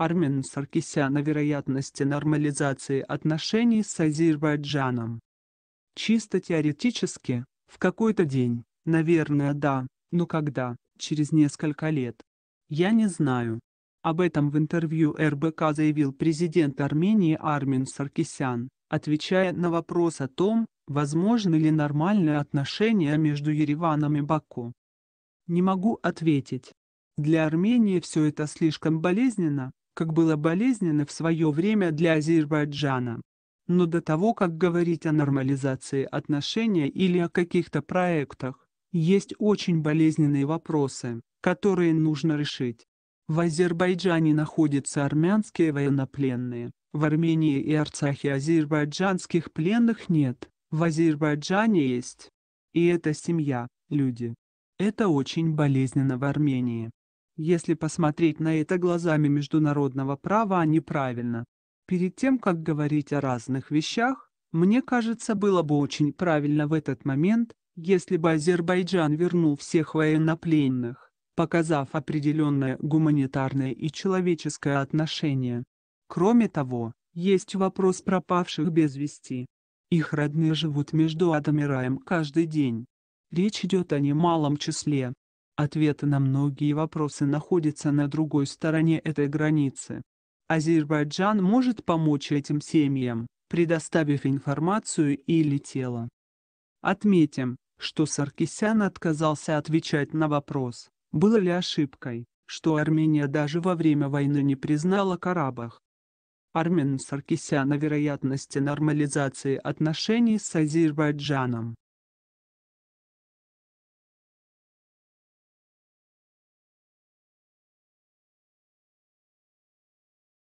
Армен Саркисян о вероятности нормализации отношений с Азербайджаном. Чисто теоретически, в какой-то день, наверное, да, но когда, через несколько лет. Я не знаю. Об этом в интервью РБК заявил президент Армении Армин Саркисян, отвечая на вопрос о том, возможны ли нормальные отношения между Ереваном и Баку. Не могу ответить. Для Армении все это слишком болезненно, как было болезненно в свое время для Азербайджана. Но до того, как говорить о нормализации отношений или о каких-то проектах, есть очень болезненные вопросы, которые нужно решить. В Азербайджане находятся армянские военнопленные. В Армении и Арцахе азербайджанских пленных нет. В Азербайджане есть. И это семья, люди. Это очень болезненно в Армении если посмотреть на это глазами международного права, а неправильно. Перед тем, как говорить о разных вещах, мне кажется, было бы очень правильно в этот момент, если бы Азербайджан вернул всех военнопленных, показав определенное гуманитарное и человеческое отношение. Кроме того, есть вопрос пропавших без вести. Их родные живут между адом и раем каждый день. Речь идет о немалом числе. Ответы на многие вопросы находятся на другой стороне этой границы. Азербайджан может помочь этим семьям, предоставив информацию или тело. Отметим, что Саркисян отказался отвечать на вопрос, было ли ошибкой, что Армения даже во время войны не признала Карабах. Армен Саркисяна вероятности нормализации отношений с Азербайджаном.